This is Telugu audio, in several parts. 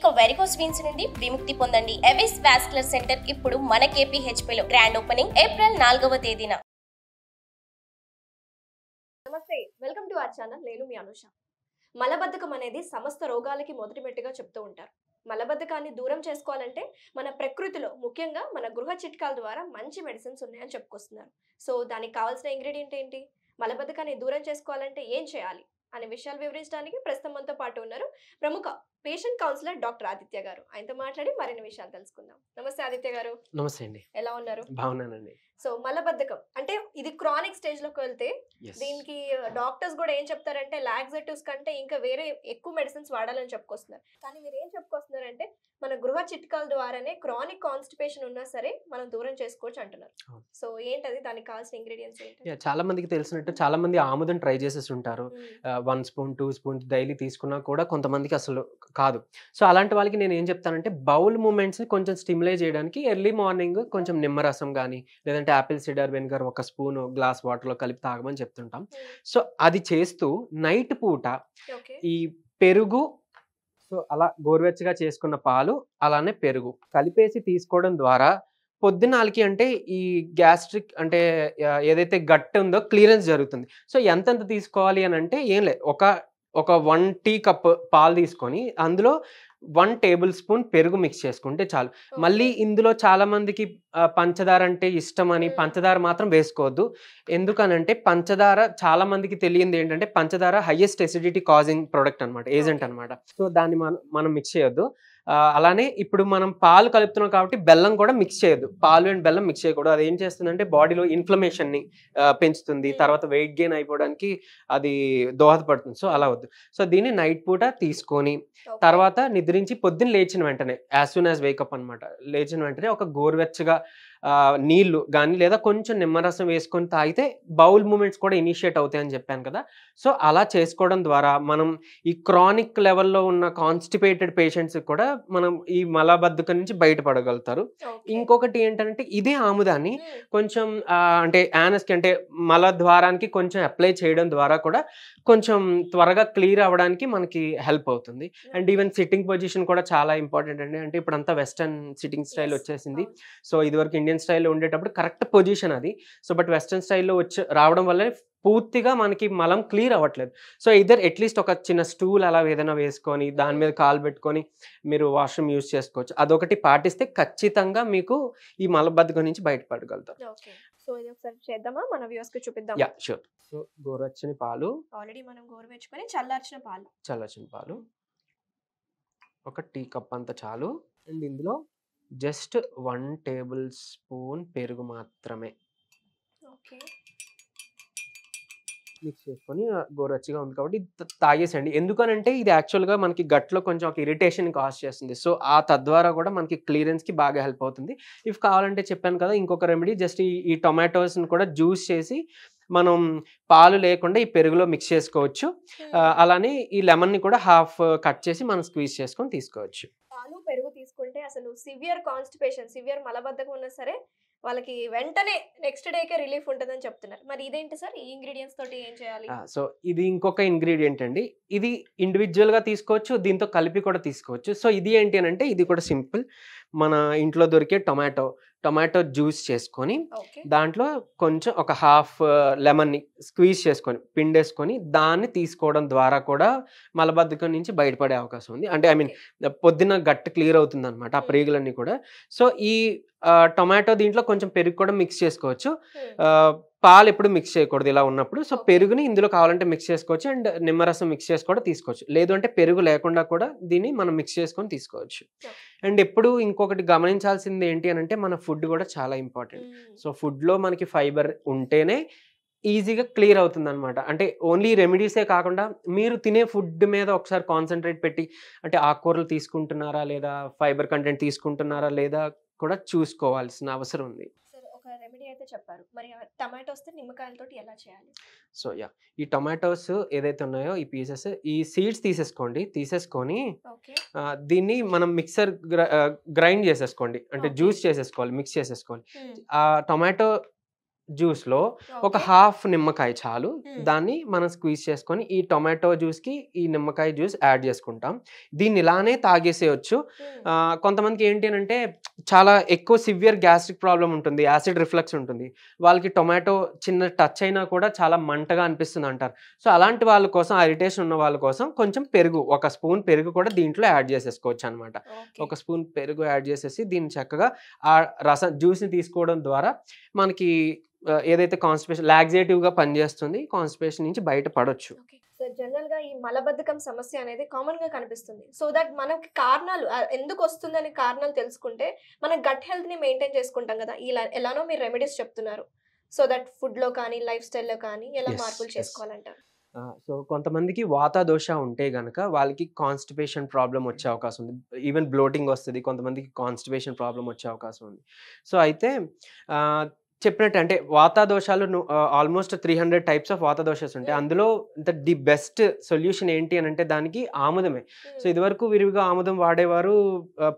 ఇక వెరికోస్ వీన్స్ నుండి విముక్తి పొందండి ఎవిస్ వాస్కులర్ సెంటర్ ఇప్పుడు మన లో గ్రాండ్ ఓపెనింగ్ ఏప్రిల్ నాలుగవ తేదీన నమస్తే వెల్కమ్ టు అవర్ ఛానల్ నేను మీ అనుష మలబద్ధకం అనేది సమస్త రోగాలకి మొదటిమెట్టుగా చెప్తూ ఉంటారు మలబద్ధకాన్ని దూరం చేసుకోవాలంటే మన ప్రకృతిలో ముఖ్యంగా మన గృహ చిట్కాల ద్వారా మంచి మెడిసిన్స్ ఉన్నాయని చెప్పుకొస్తున్నారు సో దానికి కావాల్సిన ఇంగ్రీడియంట్ ఏంటి మలబద్ధకాన్ని దూరం చేసుకోవాలంటే ఏం చేయాలి అనే విషయాలు వివరించడానికి ప్రస్తుతం మనతో పాటు ఉన్నారు ప్రముఖ పేషెంట్ కౌన్సిలర్ డాక్టర్ ఆదిత్య గారు ఆయనతో మాట్లాడి మరిన్ని విషయాలు తెలుసుకుందాం నమస్తే ఆదిత్య గారు నమస్తే అండి ఎలా ఉన్నారు బాగున్నానండి సో మలబద్ధకం అంటే ఇది క్రానిక్ స్టేజ్ లోకి వెళ్తే దీనికి డాక్టర్స్ కూడా ఏం చెప్తారంటే లాక్సేటివ్స్ కంటే ఇంకా వేరే ఎక్కువ మెడిసిన్స్ వాడాలని చెప్పుకొస్తున్నారు కానీ మీరు ఏం చెప్పుకొస్తున్నారు అంటే మన గృహ చిట్కాల ద్వారానే క్రానిక్ కాన్స్టిపేషన్ ఉన్నా సరే మనం దూరం చేసుకోవచ్చు అంటున్నారు సో ఏంటది దానికి కావాల్సిన ఇంగ్రీడియంట్స్ ఏంటి చాలా మందికి తెలిసినట్టు చాలా మంది ఆముదం ట్రై చేసేసి ఉంటారు one spoon two spoon daily తీసుకున్నా కూడా కొంతమందికి అసలు కాదు సో అలాంటి వాళ్ళకి నేను ఏం చెప్తానంటే బౌల్ మూమెంట్స్ని కొంచెం స్టిమ్యులే చేయడానికి ఎర్లీ మార్నింగ్ కొంచెం నిమ్మరసం కానీ లేదంటే యాపిల్ సిడర్ వెనిగర్ ఒక స్పూన్ గ్లాస్ వాటర్లో కలిపి తాగమని చెప్తుంటాం సో అది చేస్తూ నైట్ పూట ఈ పెరుగు సో అలా గోరువెచ్చగా చేసుకున్న పాలు అలానే పెరుగు కలిపేసి తీసుకోవడం ద్వారా పొద్దునాలకి అంటే ఈ గ్యాస్ట్రిక్ అంటే ఏదైతే గట్టు ఉందో క్లియరెన్స్ జరుగుతుంది సో ఎంతెంత తీసుకోవాలి అని అంటే ఏం లేదు ఒక ఒక వన్ టీ కప్ పాలు తీసుకొని అందులో వన్ టేబుల్ స్పూన్ పెరుగు మిక్స్ చేసుకుంటే చాలు మళ్ళీ ఇందులో చాలామందికి పంచదార అంటే ఇష్టం అని పంచదార మాత్రం వేసుకోవద్దు ఎందుకనంటే పంచదార చాలామందికి తెలియదు ఏంటంటే పంచదార హైయెస్ట్ ఎసిడిటీ కాజింగ్ ప్రోడక్ట్ అనమాట ఏజెంట్ అనమాట సో దాన్ని మనం మనం మిక్స్ చేయొద్దు అలానే ఇప్పుడు మనం పాలు కలుపుతున్నాం కాబట్టి బెల్లం కూడా మిక్స్ చేయదు పాలు అండ్ బెల్లం మిక్స్ చేయకూడదు అది ఏం చేస్తుందంటే బాడీలో ఇన్ఫ్లమేషన్ని పెంచుతుంది తర్వాత వెయిట్ గెయిన్ అయిపోవడానికి అది దోహదపడుతుంది సో అలా వద్దు సో దీన్ని నైట్ పూట తీసుకొని తర్వాత నిద్రించి పొద్దున్న లేచిన వెంటనే యాజ్ సూన్ యాజ్ వేకప్ అనమాట లేచిన వెంటనే ఒక గోరువెచ్చగా నీళ్లు కానీ లేదా కొంచెం నిమ్మరసం వేసుకొని తాగితే బౌల్ మూమెంట్స్ కూడా ఇనిషియేట్ అవుతాయని చెప్పాను కదా సో అలా చేసుకోవడం ద్వారా మనం ఈ క్రానిక్ లెవెల్లో ఉన్న కాన్స్టిపేటెడ్ పేషెంట్స్ కూడా మనం ఈ మలబద్ధకం నుంచి బయటపడగలుగుతారు ఇంకొకటి ఏంటంటే ఇదే ఆముదాన్ని కొంచెం అంటే యానస్కి అంటే మల ద్వారానికి కొంచెం అప్లై చేయడం ద్వారా కూడా కొంచెం త్వరగా క్లియర్ అవ్వడానికి మనకి హెల్ప్ అవుతుంది అండ్ ఈవెన్ సిట్టింగ్ పొజిషన్ కూడా చాలా ఇంపార్టెంట్ అండి అంటే ఇప్పుడంతా వెస్టర్న్ సిట్టింగ్ స్టైల్ వచ్చేసింది సో ఇదివరకు ఇండియన్ ఇండియన్ స్టైల్లో ఉండేటప్పుడు కరెక్ట్ పొజిషన్ అది సో బట్ వెస్ట్రన్ స్టైల్లో వచ్చి రావడం వల్ల పూర్తిగా మనకి మలం క్లియర్ అవ్వట్లేదు సో ఇద్దరు అట్లీస్ట్ ఒక చిన్న స్టూల్ అలా ఏదైనా వేసుకొని దాని మీద కాలు పెట్టుకొని మీరు వాష్రూమ్ యూజ్ చేసుకోవచ్చు అదొకటి పాటిస్తే ఖచ్చితంగా మీకు ఈ మలబద్ధకం నుంచి బయటపడగలుగుతారు సో చేద్దామా మన చూపిద్దాం సో గోరచ్చని పాలు ఆల్రెడీ మనం గోరువెచ్చుకొని చల్లార్చిన పాలు చల్లార్చిన పాలు ఒక టీ కప్ అంత చాలు అండ్ ఇందులో జస్ట్ వన్ టేబుల్ స్పూన్ పెరుగు మాత్రమే ఓకే మిక్స్ చేసుకొని గోరచ్చిగా ఉంది కాబట్టి తాగేసండి ఎందుకనంటే ఇది యాక్చువల్గా మనకి గట్లో కొంచెం ఒక ఇరిటేషన్ కాస్ చేస్తుంది సో ఆ తద్వారా కూడా మనకి క్లియరెన్స్కి బాగా హెల్ప్ అవుతుంది ఇఫ్ కావాలంటే చెప్పాను కదా ఇంకొక రెమెడీ జస్ట్ ఈ ఈ టొమాటోస్ని కూడా జ్యూస్ చేసి మనం పాలు లేకుండా ఈ పెరుగులో మిక్స్ చేసుకోవచ్చు అలానే ఈ లెమన్ని కూడా హాఫ్ కట్ చేసి మనం స్క్వీజ్ చేసుకొని తీసుకోవచ్చు తీసుకుంటే అసలు సివియర్ కాన్స్టిపేషన్ సివియర్ మలబద్ధకం ఉన్నా సరే వాళ్ళకి వెంటనే నెక్స్ట్ డేకే రిలీఫ్ ఉంటుందని చెప్తున్నారు మరి ఇదేంటి సార్ ఈ ఇంగ్రీడియంట్స్ తోటి ఏం చేయాలి సో ఇది ఇంకొక ఇంగ్రీడియంట్ అండి ఇది ఇండివిజువల్ గా తీసుకోవచ్చు దీంతో కలిపి కూడా తీసుకోవచ్చు సో ఇది ఏంటి అని అంటే ఇది కూడా సింపుల్ మన ఇంట్లో దొరికే టొమాటో టొమాటో జ్యూస్ చేసుకొని దాంట్లో కొంచెం ఒక హాఫ్ లెమన్ని స్క్వీజ్ చేసుకొని పిండేసుకొని దాన్ని తీసుకోవడం ద్వారా కూడా మలబద్ధకం నుంచి బయటపడే అవకాశం ఉంది అంటే ఐ మీన్ పొద్దున గట్టు క్లియర్ అవుతుంది అనమాట ఆ ప్రేగులన్నీ కూడా సో ఈ టొమాటో దీంట్లో కొంచెం పెరుగు కూడా మిక్స్ చేసుకోవచ్చు hmm. పాలు ఎప్పుడు మిక్స్ చేయకూడదు ఇలా ఉన్నప్పుడు సో పెరుగుని ఇందులో కావాలంటే మిక్స్ చేసుకోవచ్చు అండ్ నిమ్మరసం మిక్స్ చేసి కూడా తీసుకోవచ్చు లేదు అంటే పెరుగు లేకుండా కూడా దీన్ని మనం మిక్స్ చేసుకొని తీసుకోవచ్చు అండ్ ఎప్పుడు ఇంకొకటి గమనించాల్సింది ఏంటి అని అంటే మన ఫుడ్ కూడా చాలా ఇంపార్టెంట్ hmm. సో ఫుడ్లో మనకి ఫైబర్ ఉంటేనే ఈజీగా క్లియర్ అవుతుంది అనమాట అంటే ఓన్లీ రెమెడీసే కాకుండా మీరు తినే ఫుడ్ మీద ఒకసారి కాన్సన్ట్రేట్ పెట్టి అంటే ఆకుకూరలు తీసుకుంటున్నారా లేదా ఫైబర్ కంటెంట్ తీసుకుంటున్నారా లేదా కూడా చూసుకోవాల్సిన అవసరం ఉంది అయితే చెప్పారు మరి చేయాలి సో యా ఈ టొమాటోస్ ఏదైతే ఉన్నాయో ఈ పీసెస్ ఈ సీడ్స్ తీసేసుకోండి తీసేసుకొని దీన్ని మనం మిక్సర్ గ్రైండ్ చేసేసుకోండి అంటే జ్యూస్ చేసేసుకోవాలి మిక్స్ చేసేసుకోవాలి ఆ టొమాటో జ్యూస్లో ఒక హాఫ్ నిమ్మకాయ చాలు దాన్ని మనం స్క్వీజ్ చేసుకొని ఈ టొమాటో జ్యూస్కి ఈ నిమ్మకాయ జ్యూస్ యాడ్ చేసుకుంటాం దీన్ని ఇలానే తాగేసేయచ్చు కొంతమందికి ఏంటి అని అంటే చాలా ఎక్కువ సివియర్ గ్యాస్ట్రిక్ ప్రాబ్లం ఉంటుంది యాసిడ్ రిఫ్లెక్స్ ఉంటుంది వాళ్ళకి టొమాటో చిన్న టచ్ అయినా కూడా చాలా మంటగా అనిపిస్తుంది అంటారు సో అలాంటి వాళ్ళ కోసం ఇరిటేషన్ ఉన్న వాళ్ళ కోసం కొంచెం పెరుగు ఒక స్పూన్ పెరుగు కూడా దీంట్లో యాడ్ చేసేసుకోవచ్చు అనమాట ఒక స్పూన్ పెరుగు యాడ్ చేసేసి దీన్ని చక్కగా ఆ రసం జ్యూస్ని తీసుకోవడం ద్వారా మనకి ఏదైతే కాన్స్టిపేషన్ లాగ్జేటివ్గా పనిచేస్తుంది కాన్స్టిపేషన్ నుంచి బయటపడొచ్చు జనరల్ గా ఈ మలబద్ధకం సమస్య అనేది కామన్ గా కనిపిస్తుంది సో దట్ మనకి కారణాలు ఎందుకు వస్తుందనే కారణాలు తెలుసుకుంటే మన గట్ హెల్త్ ని మెయింటైన్ చేసుకుంటాం కదా ఇలా ఎలానో మీరు రెమెడీస్ చెప్తున్నారు సో దట్ ఫుడ్ లో కానీ లైఫ్ స్టైల్లో కానీ ఎలా మార్పులు చేసుకోవాలంటారు సో కొంతమందికి దోష ఉంటే గనక వాళ్ళకి కాన్స్టిపేషన్ ప్రాబ్లం వచ్చే అవకాశం ఉంది ఈవెన్ బ్లోటింగ్ వస్తుంది కొంతమందికి కాన్స్టిపేషన్ ప్రాబ్లం వచ్చే అవకాశం ఉంది సో అయితే చెప్పినట్టు అంటే వాతాదోషాలు almost three hundred types of వాతాదోషాస్ ఉంటాయి అందులో ది బెస్ట్ సొల్యూషన్ ఏంటి అని అంటే దానికి ఆముదమే సో hmm. ఇదివరకు విరివిగా ఆముదం వాడేవారు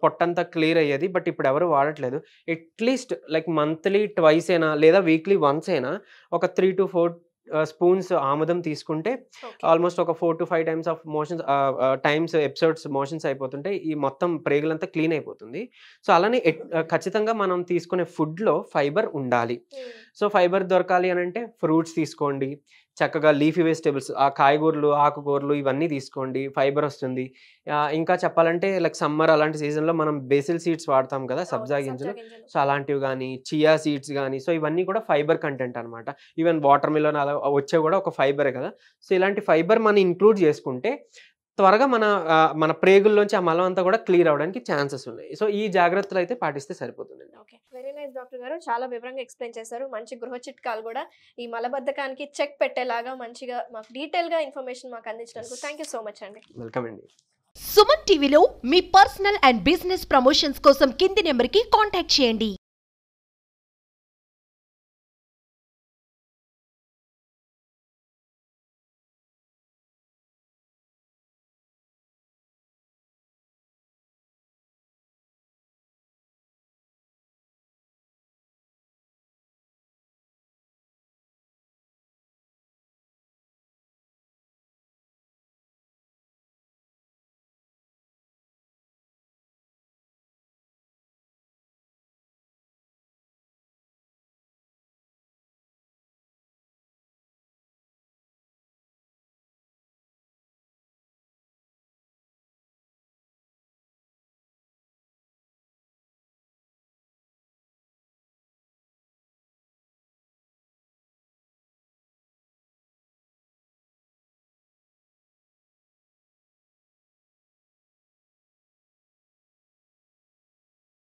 పొట్టంతా క్లియర్ అయ్యేది బట్ ఇప్పుడు ఎవరు వాడట్లేదు అట్లీస్ట్ లైక్ మంత్లీ ట్వైస్ అయినా లేదా వీక్లీ వన్స్ అయినా ఒక త్రీ టు ఫోర్ స్పూన్స్ ఆముదం తీసుకుంటే ఆల్మోస్ట్ ఒక four to five times of motions times episodes motions అయిపోతుంటే ఈ మొత్తం ప్రేగులంతా క్లీన్ అయిపోతుంది సో అలానే ఖచ్చితంగా మనం తీసుకునే ఫుడ్లో ఫైబర్ ఉండాలి సో ఫైబర్ దొరకాలి అని అంటే ఫ్రూట్స్ తీసుకోండి చక్కగా లీఫీ వెజిటేబుల్స్ ఆ కాయగూరలు ఆకుకూరలు ఇవన్నీ తీసుకోండి ఫైబర్ వస్తుంది ఇంకా చెప్పాలంటే లైక్ సమ్మర్ అలాంటి సీజన్లో మనం బేసిల్ సీడ్స్ వాడతాం కదా సబ్జా గింజలు సో అలాంటివి కానీ చియా సీడ్స్ కానీ సో ఇవన్నీ కూడా ఫైబర్ కంటెంట్ అనమాట ఈవెన్ వాటర్ మిలన్ అలా వచ్చే కూడా ఒక ఫైబరే కదా సో ఇలాంటి ఫైబర్ మనం ఇంక్లూడ్ చేసుకుంటే త్వరగా మన మన ప్రేగుల్లోంచి ఆ మలం అంతా కూడా క్లియర్ అవడానికి ఛాన్సెస్ ఉన్నాయి సో ఈ జాగ్రత్తలు అయితే పాటిస్తే సరిపోతుంది గైజ్ డాక్టర్ గారు చాలా వివరంగా ఎక్స్ప్లెయిన్ చేశారు మంచి గృహ చిట్కాలు కూడా ఈ మలబద్ధకానికి చెక్ పెట్టేలాగా మంచిగా మాకు డీటెయిల్ గా ఇన్ఫర్మేషన్ మాకు అందించడానికి థ్యాంక్ సో మచ్ అండి వెల్కమ్ అండి సుమన్ టీవీలో మీ పర్సనల్ అండ్ బిజినెస్ ప్రమోషన్స్ కోసం కింది నెంబర్ కి కాంటాక్ట్ చేయండి